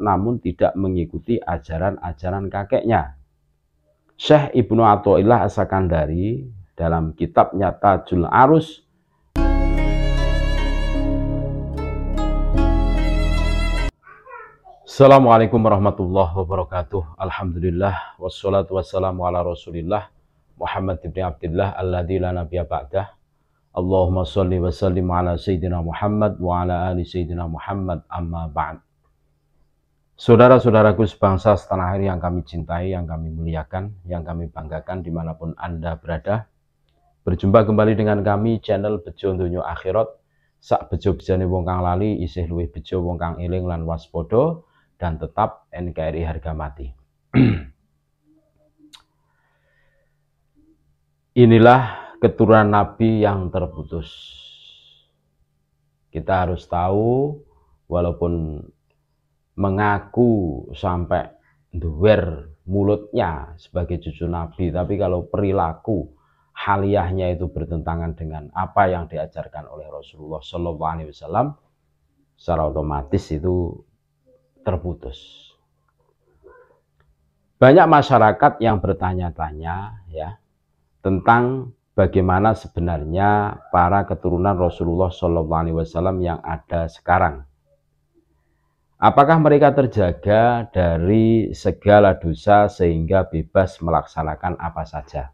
namun tidak mengikuti ajaran-ajaran kakeknya. Syekh Ibnu Athaillah As-Sakandari dalam kitabnya Tajul Arus Assalamualaikum warahmatullahi wabarakatuh. Alhamdulillah wassalatu wassalamu ala Rasulillah Muhammad ibn Abdullah Alladhi la nabiya ba'dah. Allahumma salli wa sallim ala sayyidina Muhammad wa ala ali sayyidina Muhammad amma ba'd. Saudara-saudaraku sebangsa setanah air yang kami cintai, yang kami muliakan, yang kami banggakan dimanapun Anda berada. Berjumpa kembali dengan kami channel Bejo Dunyo Akhirat. Sak bejo bejane wong lali isih luwih bejo wong kang lan waspodo dan tetap NKRI harga mati. Inilah keturunan Nabi yang terputus. Kita harus tahu walaupun mengaku sampai duwer mulutnya sebagai cucu Nabi, tapi kalau perilaku haliahnya itu bertentangan dengan apa yang diajarkan oleh Rasulullah SAW secara otomatis itu terputus. Banyak masyarakat yang bertanya-tanya ya tentang bagaimana sebenarnya para keturunan Rasulullah SAW yang ada sekarang. Apakah mereka terjaga dari segala dosa sehingga bebas melaksanakan apa saja?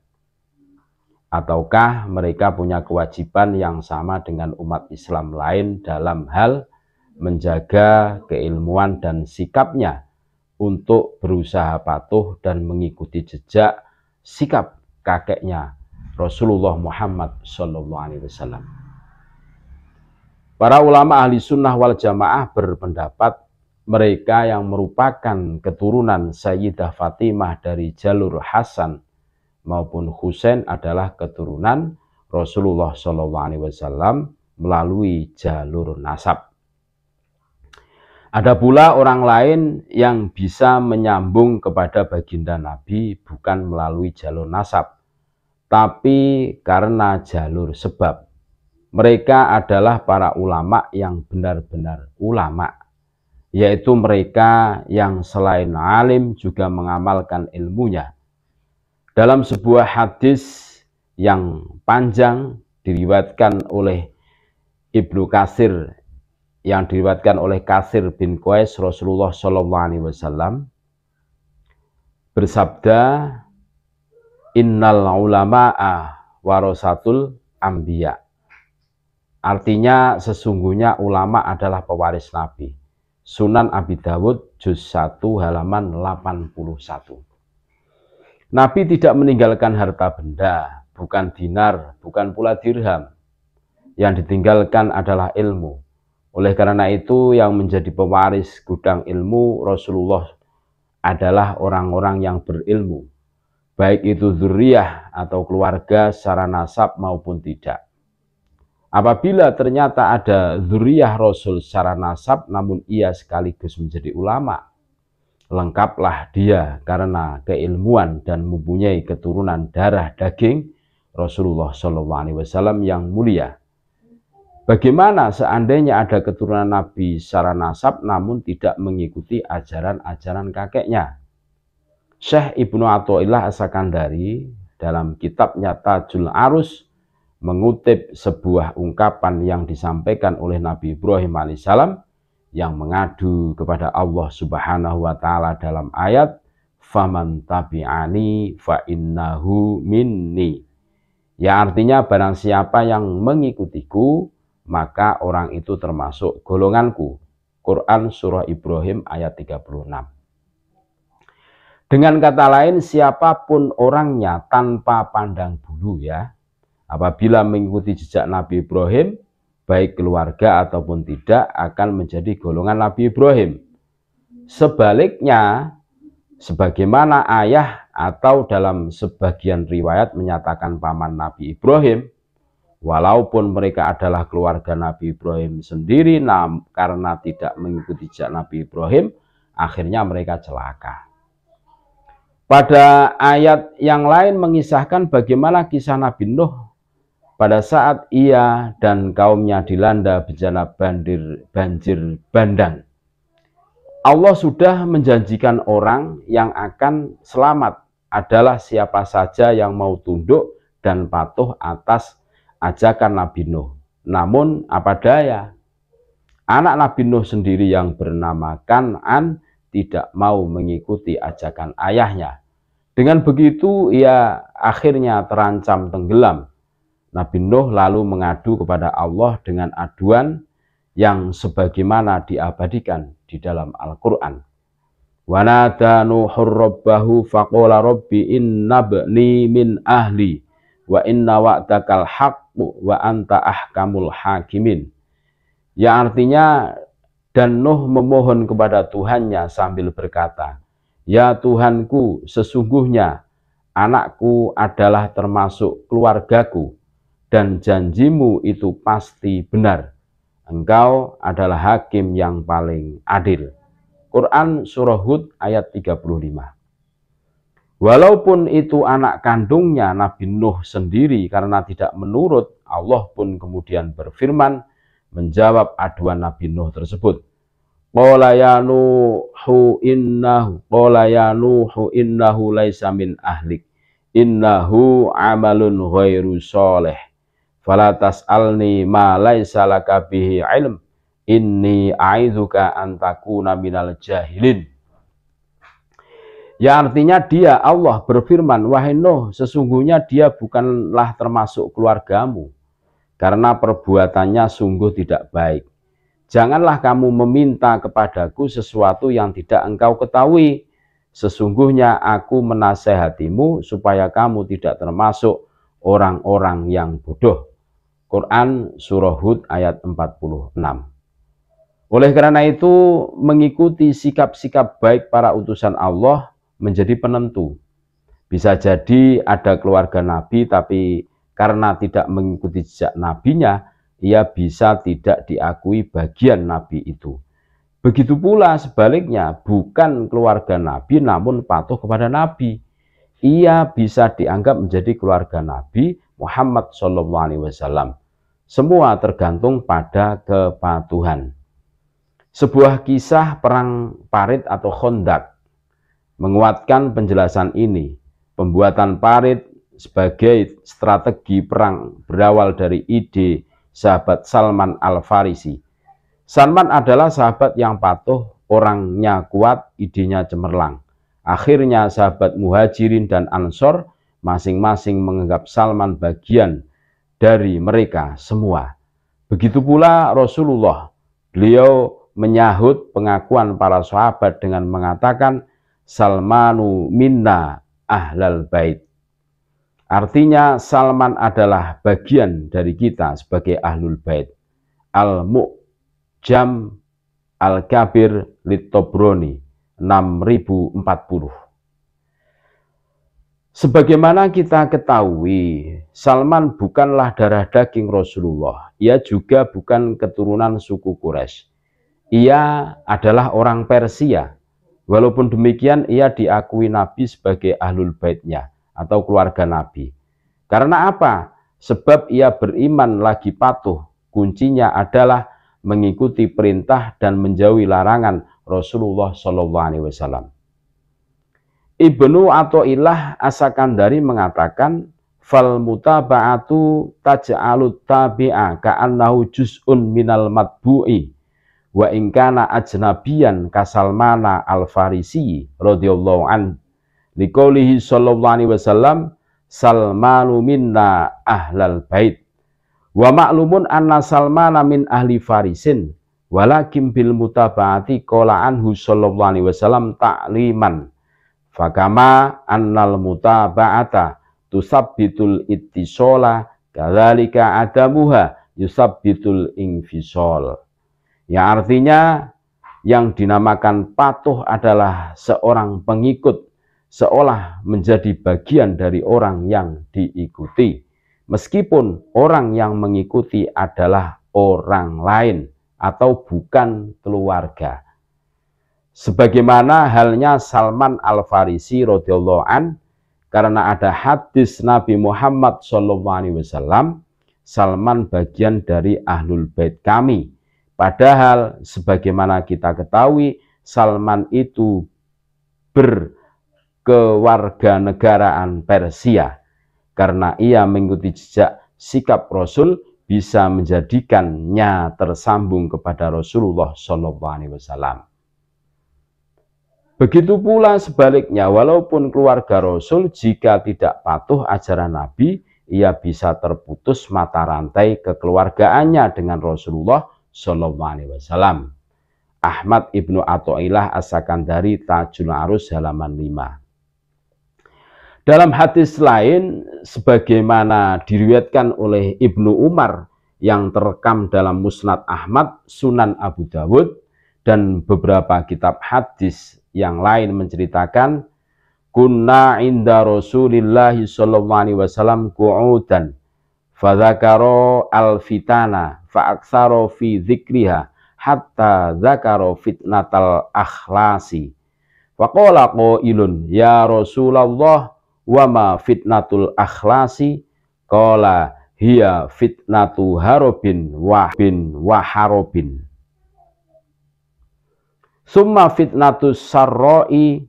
Ataukah mereka punya kewajiban yang sama dengan umat Islam lain dalam hal menjaga keilmuan dan sikapnya untuk berusaha patuh dan mengikuti jejak sikap kakeknya Rasulullah Muhammad SAW. Para ulama ahli sunnah wal jamaah berpendapat mereka yang merupakan keturunan Sayyidah Fatimah dari jalur Hasan maupun Husain adalah keturunan Rasulullah SAW melalui jalur nasab. Ada pula orang lain yang bisa menyambung kepada baginda Nabi bukan melalui jalur nasab, tapi karena jalur sebab. Mereka adalah para ulama yang benar-benar ulama yaitu mereka yang selain alim juga mengamalkan ilmunya. Dalam sebuah hadis yang panjang diriwatkan oleh Ibnu Kasir yang diriwatkan oleh Kasir bin Qais Rasulullah Shallallahu Alaihi Wasallam bersabda Innal ulama'a warasatul ambiya. Artinya sesungguhnya ulama adalah pewaris nabi. Sunan Abi Dawud juz 1 halaman 81. Nabi tidak meninggalkan harta benda, bukan dinar, bukan pula dirham. Yang ditinggalkan adalah ilmu. Oleh karena itu yang menjadi pewaris gudang ilmu Rasulullah adalah orang-orang yang berilmu. Baik itu zuriyah atau keluarga secara nasab maupun tidak. Apabila ternyata ada zuriyah Rasul secara nasab namun ia sekaligus menjadi ulama, lengkaplah dia karena keilmuan dan mempunyai keturunan darah daging Rasulullah Shallallahu Alaihi Wasallam yang mulia. Bagaimana seandainya ada keturunan Nabi secara nasab namun tidak mengikuti ajaran-ajaran kakeknya? Syekh Ibnu Athaillah Asakandari dalam kitabnya Tajul Arus mengutip sebuah ungkapan yang disampaikan oleh Nabi Ibrahim alaihissalam yang mengadu kepada Allah Subhanahu wa taala dalam ayat faman tabi'ani fa innahu minni. Ya artinya barang siapa yang mengikutiku maka orang itu termasuk golonganku. Quran surah Ibrahim ayat 36. Dengan kata lain, siapapun orangnya tanpa pandang bulu ya, Apabila mengikuti jejak Nabi Ibrahim, baik keluarga ataupun tidak akan menjadi golongan Nabi Ibrahim. Sebaliknya, sebagaimana ayah atau dalam sebagian riwayat menyatakan paman Nabi Ibrahim, walaupun mereka adalah keluarga Nabi Ibrahim sendiri, nam, karena tidak mengikuti jejak Nabi Ibrahim, akhirnya mereka celaka. Pada ayat yang lain mengisahkan bagaimana kisah Nabi Nuh pada saat ia dan kaumnya dilanda bencana banjir, banjir bandang. Allah sudah menjanjikan orang yang akan selamat adalah siapa saja yang mau tunduk dan patuh atas ajakan Nabi Nuh. Namun apa daya, anak Nabi Nuh sendiri yang bernama Kan'an tidak mau mengikuti ajakan ayahnya. Dengan begitu ia akhirnya terancam tenggelam Nabi Nuh lalu mengadu kepada Allah dengan aduan yang sebagaimana diabadikan di dalam Al-Quran. Wanada Nuhur Rabbahu faqola Rabbi inna bni min ahli wa inna wa'dakal haqqu wa anta ahkamul hakimin. Ya artinya dan Nuh memohon kepada Tuhannya sambil berkata, Ya Tuhanku, sesungguhnya anakku adalah termasuk keluargaku dan janjimu itu pasti benar. Engkau adalah hakim yang paling adil. Quran Surah Hud ayat 35. Walaupun itu anak kandungnya Nabi Nuh sendiri karena tidak menurut, Allah pun kemudian berfirman menjawab aduan Nabi Nuh tersebut. Qala ya Nuhu innahu qala ya Nuhu innahu laisa amalun ghairu fala tas'alni ma laisa laka bihi ilm inni a'idzuka an takuna minal jahilin Ya artinya dia Allah berfirman wahai Nuh sesungguhnya dia bukanlah termasuk keluargamu karena perbuatannya sungguh tidak baik Janganlah kamu meminta kepadaku sesuatu yang tidak engkau ketahui sesungguhnya aku menasehatimu supaya kamu tidak termasuk orang-orang yang bodoh Quran Surah Hud ayat 46. Oleh karena itu, mengikuti sikap-sikap baik para utusan Allah menjadi penentu. Bisa jadi ada keluarga Nabi, tapi karena tidak mengikuti jejak Nabinya, ia bisa tidak diakui bagian Nabi itu. Begitu pula sebaliknya, bukan keluarga Nabi namun patuh kepada Nabi ia bisa dianggap menjadi keluarga Nabi Muhammad SAW. Semua tergantung pada kepatuhan. Sebuah kisah perang parit atau kondak menguatkan penjelasan ini. Pembuatan parit sebagai strategi perang berawal dari ide sahabat Salman Al-Farisi. Salman adalah sahabat yang patuh, orangnya kuat, idenya cemerlang. Akhirnya sahabat Muhajirin dan Ansor masing-masing menganggap Salman bagian dari mereka semua. Begitu pula Rasulullah, beliau menyahut pengakuan para sahabat dengan mengatakan Salmanu minna ahlal bait. Artinya Salman adalah bagian dari kita sebagai ahlul bait. Al-Mu'jam Al-Kabir Litobroni 6040. Sebagaimana kita ketahui, Salman bukanlah darah daging Rasulullah. Ia juga bukan keturunan suku Quraisy. Ia adalah orang Persia. Walaupun demikian, ia diakui Nabi sebagai ahlul baitnya atau keluarga Nabi. Karena apa? Sebab ia beriman lagi patuh. Kuncinya adalah mengikuti perintah dan menjauhi larangan Rasulullah Shallallahu Alaihi Wasallam. Ibnu Athaillah Asakandari mengatakan fal mutaba'atu taj'alut tabi'a ka'annahu juz'un minal matbu'i wa in kana ajnabiyan kasalmana al-farisi radhiyallahu an liqoulihi sallallahu alaihi wasallam salmanu minna ahlal bait wa ma'lumun anna salmana min ahli farisin walakin bil mutabaati qala anhu sallallahu alaihi wasallam ta'liman fakama annal mutabaata tusabbitul ittisala kadzalika adamuha yusabbitul infisal ya artinya yang dinamakan patuh adalah seorang pengikut seolah menjadi bagian dari orang yang diikuti meskipun orang yang mengikuti adalah orang lain atau bukan keluarga. Sebagaimana halnya Salman Al-Farisi radhiyallahu an karena ada hadis Nabi Muhammad SAW, Salman bagian dari Ahlul Bait kami. Padahal sebagaimana kita ketahui, Salman itu berkewarganegaraan Persia karena ia mengikuti jejak sikap Rasul bisa menjadikannya tersambung kepada Rasulullah SAW. Begitu pula sebaliknya, walaupun keluarga Rasul jika tidak patuh ajaran Nabi, ia bisa terputus mata rantai kekeluargaannya dengan Rasulullah SAW. Ahmad ibnu Atoilah asalkan dari Tajul Arus halaman 5. Dalam hadis lain sebagaimana diriwayatkan oleh Ibnu Umar yang terekam dalam Musnad Ahmad, Sunan Abu Dawud, dan beberapa kitab hadis yang lain menceritakan kunna inda Rasulillah sallallahu alaihi wasallam qu'udan fadzakara al-fitana fi dzikriha hatta dzakaro fitnatal akhlasi faqala qailun ya Rasulullah wama fitnatul akhlasi kola hiya fitnatu harobin wahbin waharobin summa fitnatu sarroi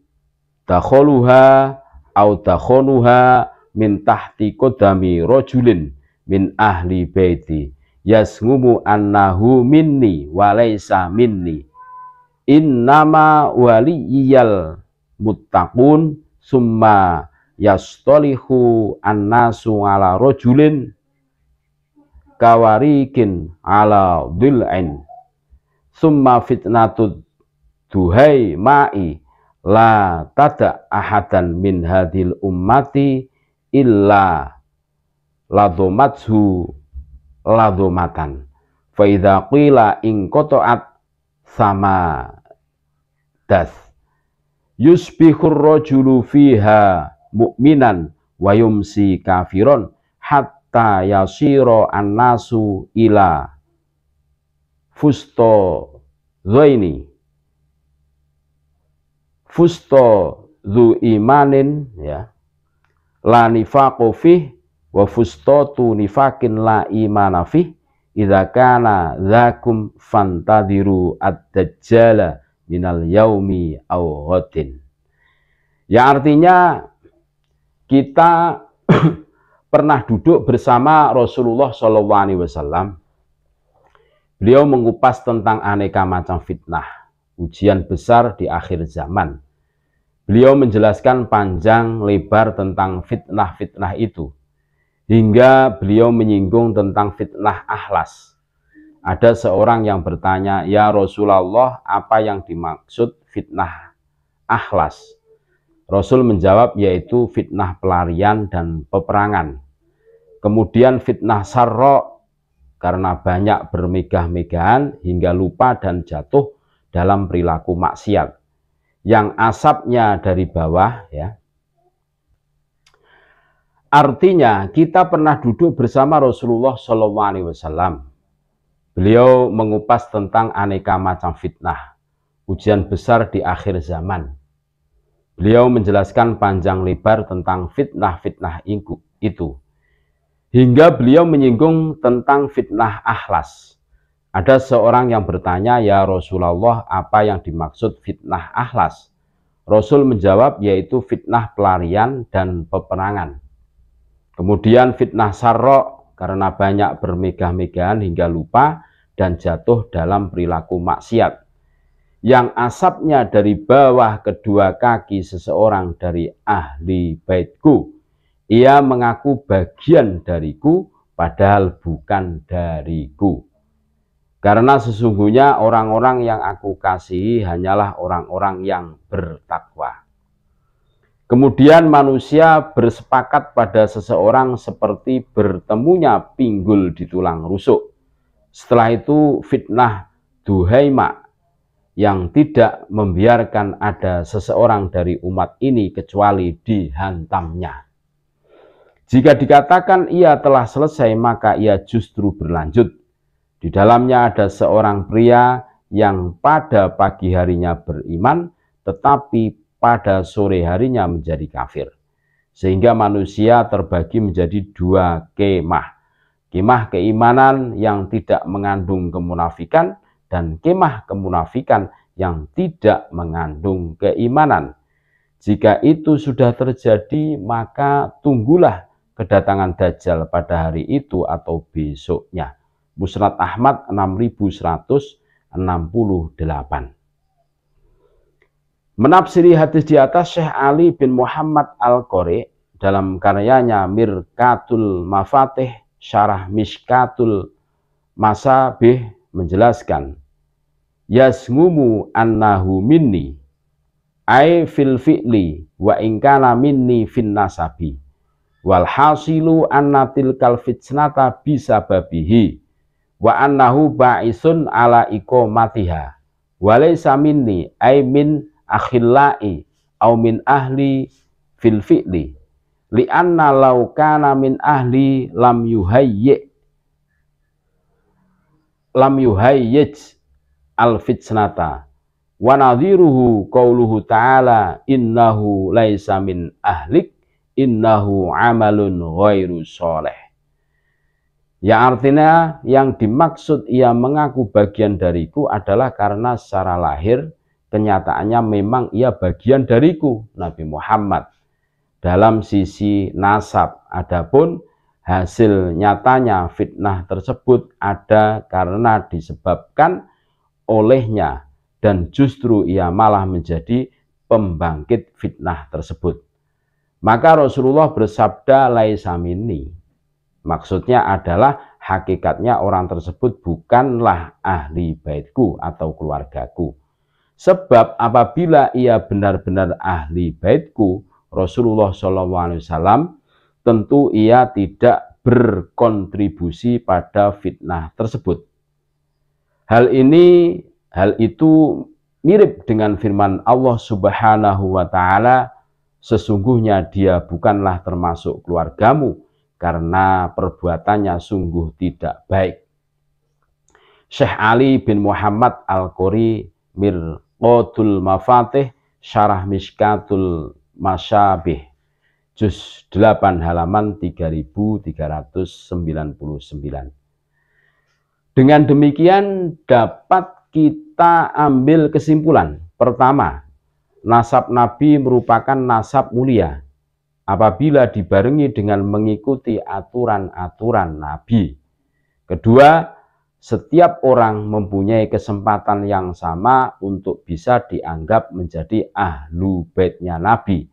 dakholuha au dakhonuha min tahti kodami rojulin min ahli baiti yasngumu annahu minni walaysa minni innama waliyyal muttaqun summa yastolihu annasu ala rojulin kawarikin ala dhil'in summa fitnatud duhai ma'i la tada ahadan min hadil ummati illa ladomatsu ladomatan faidha qila in kotoat sama das yusbihur rojulu fiha mu'minan wa yumsi kafiron hatta yasiro annasu ila fusto zaini fusto zu imanin ya la nifaqu fi wa fustatu nifakin la imana fi idza kana zakum fantadiru ad-dajjala minal yaumi aw ghatin ya artinya kita pernah duduk bersama Rasulullah SAW, Beliau mengupas tentang aneka macam fitnah, ujian besar di akhir zaman. Beliau menjelaskan panjang lebar tentang fitnah-fitnah itu, hingga beliau menyinggung tentang fitnah ahlas. Ada seorang yang bertanya, "Ya Rasulullah, apa yang dimaksud fitnah ahlas?" Rasul menjawab yaitu fitnah pelarian dan peperangan. Kemudian fitnah sarro karena banyak bermegah-megahan hingga lupa dan jatuh dalam perilaku maksiat yang asapnya dari bawah ya. Artinya kita pernah duduk bersama Rasulullah SAW. Beliau mengupas tentang aneka macam fitnah, ujian besar di akhir zaman, Beliau menjelaskan panjang lebar tentang fitnah-fitnah itu. Hingga beliau menyinggung tentang fitnah ahlas. Ada seorang yang bertanya, "Ya Rasulullah, apa yang dimaksud fitnah ahlas?" Rasul menjawab, yaitu fitnah pelarian dan peperangan. Kemudian fitnah sarok karena banyak bermegah-megahan hingga lupa dan jatuh dalam perilaku maksiat yang asapnya dari bawah kedua kaki seseorang dari ahli baitku. Ia mengaku bagian dariku, padahal bukan dariku. Karena sesungguhnya orang-orang yang aku kasihi hanyalah orang-orang yang bertakwa. Kemudian manusia bersepakat pada seseorang seperti bertemunya pinggul di tulang rusuk. Setelah itu fitnah duhaima yang tidak membiarkan ada seseorang dari umat ini kecuali dihantamnya. Jika dikatakan ia telah selesai, maka ia justru berlanjut. Di dalamnya ada seorang pria yang pada pagi harinya beriman, tetapi pada sore harinya menjadi kafir. Sehingga manusia terbagi menjadi dua kemah. Kemah keimanan yang tidak mengandung kemunafikan, dan kemah kemunafikan yang tidak mengandung keimanan. Jika itu sudah terjadi, maka tunggulah kedatangan Dajjal pada hari itu atau besoknya. Musnad Ahmad 6168. Menafsiri hadis di atas Syekh Ali bin Muhammad Al-Qori dalam karyanya Mirkatul Mafatih Syarah Mishkatul Masabih menjelaskan yasgumu annahu minni ai fil fi'li wa kana minni fin nasabi wal hasilu anna tilkal fitnata bisababihi wa annahu ba'isun ala iqamatiha wa laysa minni ai min akhillai au min ahli fil fi'li li anna law kana min ahli lam yuhayyi lam yuhayyij al fitnata wa nadhiruhu qauluhu ta'ala innahu laisa min ahlik innahu amalun ghairu soleh Ya artinya yang dimaksud ia mengaku bagian dariku adalah karena secara lahir kenyataannya memang ia bagian dariku Nabi Muhammad dalam sisi nasab adapun hasil nyatanya fitnah tersebut ada karena disebabkan olehnya dan justru ia malah menjadi pembangkit fitnah tersebut. Maka Rasulullah bersabda laisamini. Maksudnya adalah hakikatnya orang tersebut bukanlah ahli baitku atau keluargaku. Sebab apabila ia benar-benar ahli baitku, Rasulullah SAW tentu ia tidak berkontribusi pada fitnah tersebut. Hal ini, hal itu mirip dengan firman Allah Subhanahu wa taala, sesungguhnya dia bukanlah termasuk keluargamu karena perbuatannya sungguh tidak baik. Syekh Ali bin Muhammad Al-Quri Mirqatul Mafatih Syarah Mishkatul Masyabih juz 8 halaman 3399. Dengan demikian dapat kita ambil kesimpulan. Pertama, nasab Nabi merupakan nasab mulia apabila dibarengi dengan mengikuti aturan-aturan Nabi. Kedua, setiap orang mempunyai kesempatan yang sama untuk bisa dianggap menjadi ahlu baitnya Nabi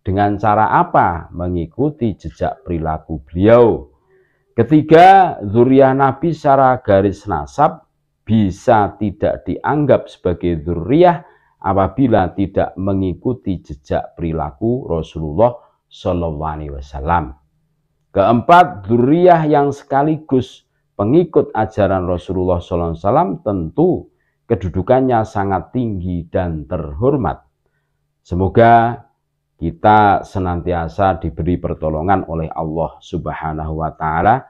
dengan cara apa? Mengikuti jejak perilaku beliau. Ketiga, zuriat Nabi secara garis nasab bisa tidak dianggap sebagai zuriat apabila tidak mengikuti jejak perilaku Rasulullah saw. Wasallam. Keempat, zuriat yang sekaligus pengikut ajaran Rasulullah saw tentu kedudukannya sangat tinggi dan terhormat. Semoga kita senantiasa diberi pertolongan oleh Allah Subhanahu wa taala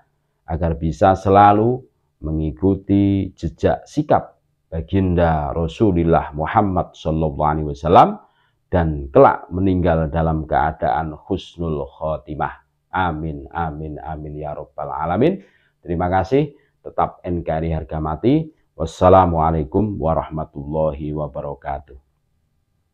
agar bisa selalu mengikuti jejak sikap baginda Rasulullah Muhammad SAW dan kelak meninggal dalam keadaan husnul khotimah. Amin amin amin ya rabbal alamin. Terima kasih tetap NKRI harga mati. Wassalamualaikum warahmatullahi wabarakatuh.